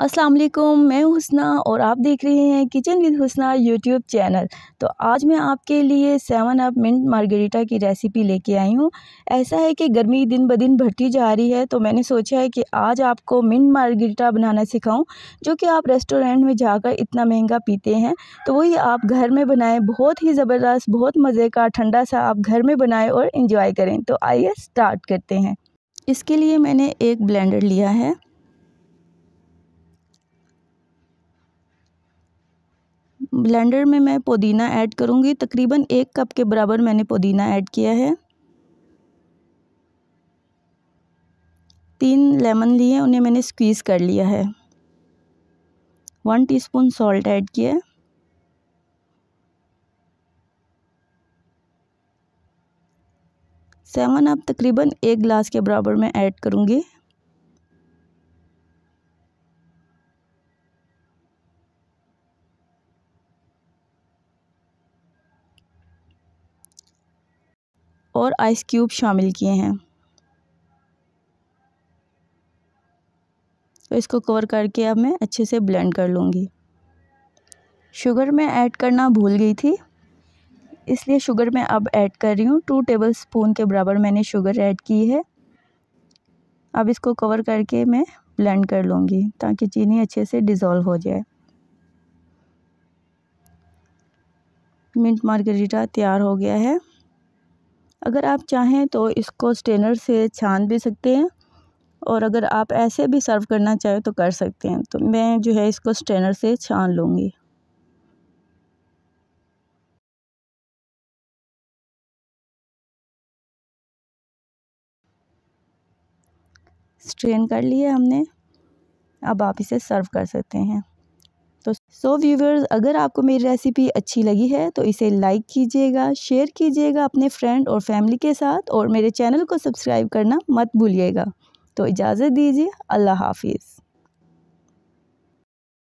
असलम मैं हुसना और आप देख रहे हैं kitchen with Husna YouTube channel तो आज मैं आपके लिए सेवन अप मिंट मार्गरीटा की रेसिपी लेके आई हूँ ऐसा है कि गर्मी दिन ब दिन बढ़ती जा रही है तो मैंने सोचा है कि आज आपको मिंट मार्गरीटा बनाना सिखाऊं जो कि आप रेस्टोरेंट में जाकर इतना महंगा पीते हैं तो वही आप घर में बनाएँ बहुत ही ज़बरदस्त बहुत मज़े का ठंडा सा आप घर में बनाएँ और इन्जॉय करें तो आइए स्टार्ट करते हैं इसके लिए मैंने एक ब्लेंडर लिया है ब्लेंडर में मैं पुदीना ऐड करूँगी तकरीबन एक कप के बराबर मैंने पुदीना ऐड किया है तीन लेमन लिए उन्हें मैंने स्क्वीज़ कर लिया है वन टीस्पून सॉल्ट ऐड किया है सेवन आप तकरीबन एक ग्लास के बराबर मैं ऐड करूँगी और आइस क्यूब शामिल किए हैं तो इसको कवर करके अब मैं अच्छे से ब्लेंड कर लूँगी शुगर मैं ऐड करना भूल गई थी इसलिए शुगर मैं अब ऐड कर रही हूँ टू टेबल स्पून के बराबर मैंने शुगर ऐड की है अब इसको कवर करके मैं ब्लेंड कर लूँगी ताकि चीनी अच्छे से डिज़ोल्व हो जाए मिंट मार्गरीटा तैयार हो गया है अगर आप चाहें तो इसको स्टेनर से छान भी सकते हैं और अगर आप ऐसे भी सर्व करना चाहें तो कर सकते हैं तो मैं जो है इसको स्टेनर से छान लूँगी स्ट्रेन कर लिया हमने अब आप इसे सर्व कर सकते हैं तो सो व्यूवर्स अगर आपको मेरी रेसिपी अच्छी लगी है तो इसे लाइक कीजिएगा शेयर कीजिएगा अपने फ्रेंड और फैमिली के साथ और मेरे चैनल को सब्सक्राइब करना मत भूलिएगा तो इजाज़त दीजिए अल्लाह हाफिज़